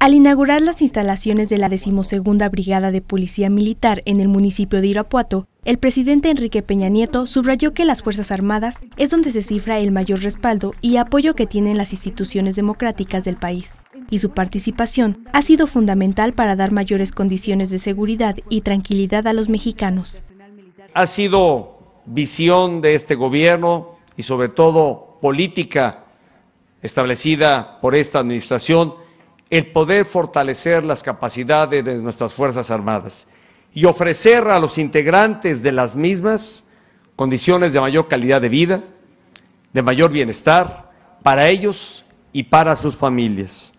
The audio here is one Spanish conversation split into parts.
Al inaugurar las instalaciones de la decimosegunda Brigada de Policía Militar en el municipio de Irapuato, el presidente Enrique Peña Nieto subrayó que las Fuerzas Armadas es donde se cifra el mayor respaldo y apoyo que tienen las instituciones democráticas del país, y su participación ha sido fundamental para dar mayores condiciones de seguridad y tranquilidad a los mexicanos. Ha sido visión de este gobierno y sobre todo política establecida por esta administración el poder fortalecer las capacidades de nuestras Fuerzas Armadas y ofrecer a los integrantes de las mismas condiciones de mayor calidad de vida, de mayor bienestar para ellos y para sus familias.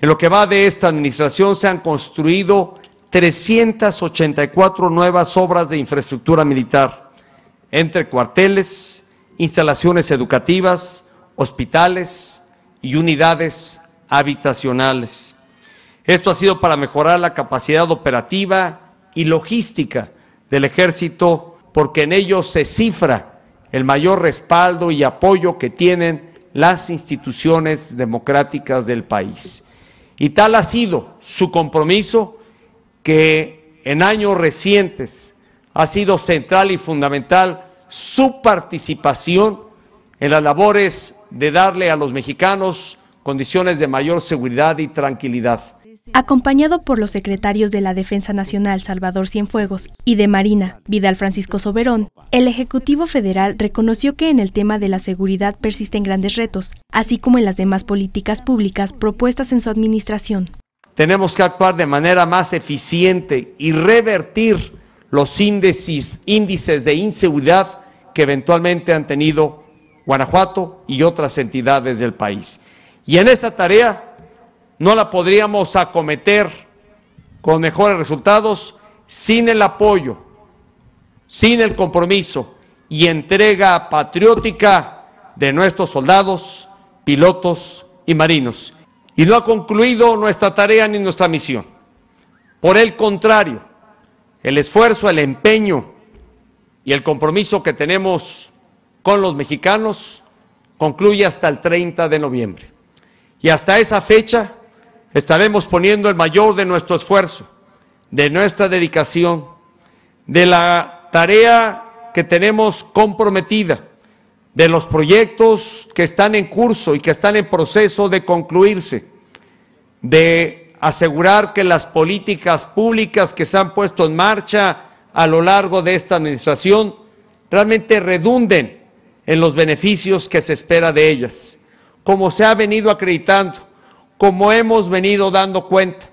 En lo que va de esta administración se han construido 384 nuevas obras de infraestructura militar, entre cuarteles, instalaciones educativas, hospitales y unidades habitacionales. Esto ha sido para mejorar la capacidad operativa y logística del ejército, porque en ello se cifra el mayor respaldo y apoyo que tienen las instituciones democráticas del país. Y tal ha sido su compromiso que en años recientes ha sido central y fundamental su participación en las labores de darle a los mexicanos condiciones de mayor seguridad y tranquilidad. Acompañado por los secretarios de la Defensa Nacional Salvador Cienfuegos y de Marina Vidal Francisco Soberón, el Ejecutivo Federal reconoció que en el tema de la seguridad persisten grandes retos, así como en las demás políticas públicas propuestas en su administración. Tenemos que actuar de manera más eficiente y revertir los índices, de inseguridad que eventualmente han tenido Guanajuato y otras entidades del país. Y en esta tarea no la podríamos acometer con mejores resultados sin el apoyo, sin el compromiso y entrega patriótica de nuestros soldados, pilotos y marinos. Y no ha concluido nuestra tarea ni nuestra misión. Por el contrario, el esfuerzo, el empeño y el compromiso que tenemos con los mexicanos concluye hasta el 30 de noviembre. Y hasta esa fecha estaremos poniendo el mayor de nuestro esfuerzo, de nuestra dedicación, de la tarea que tenemos comprometida, de los proyectos que están en curso y que están en proceso de concluirse, de asegurar que las políticas públicas que se han puesto en marcha a lo largo de esta administración realmente redunden en los beneficios que se espera de ellas como se ha venido acreditando, como hemos venido dando cuenta.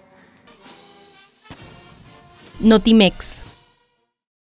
Notimex.